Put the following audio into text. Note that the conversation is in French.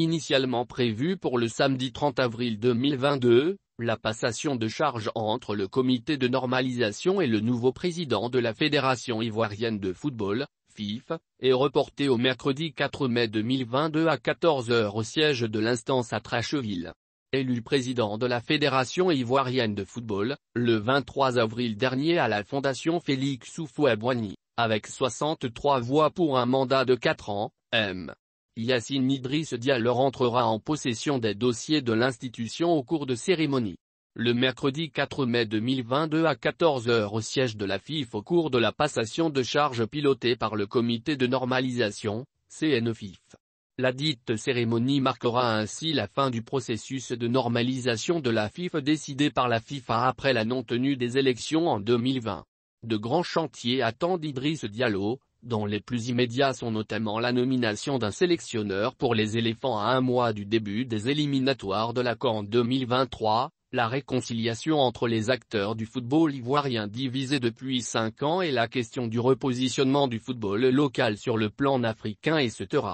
Initialement prévu pour le samedi 30 avril 2022, la passation de charge entre le comité de normalisation et le nouveau président de la Fédération ivoirienne de football, FIF, est reportée au mercredi 4 mai 2022 à 14h au siège de l'instance à Tracheville. Élu président de la Fédération ivoirienne de football, le 23 avril dernier à la Fondation Félix Houphouët-Boigny, avec 63 voix pour un mandat de 4 ans, M. Yassine Idriss Diallo rentrera entrera en possession des dossiers de l'institution au cours de cérémonie. Le mercredi 4 mai 2022 à 14h au siège de la FIF au cours de la passation de charges pilotée par le comité de normalisation, CNFIF. E la dite cérémonie marquera ainsi la fin du processus de normalisation de la FIF décidé par la FIFA après la non-tenue des élections en 2020. De grands chantiers attendent Idriss Diallo, dont les plus immédiats sont notamment la nomination d'un sélectionneur pour les éléphants à un mois du début des éliminatoires de la CAN 2023, la réconciliation entre les acteurs du football ivoirien divisé depuis cinq ans et la question du repositionnement du football local sur le plan africain etc.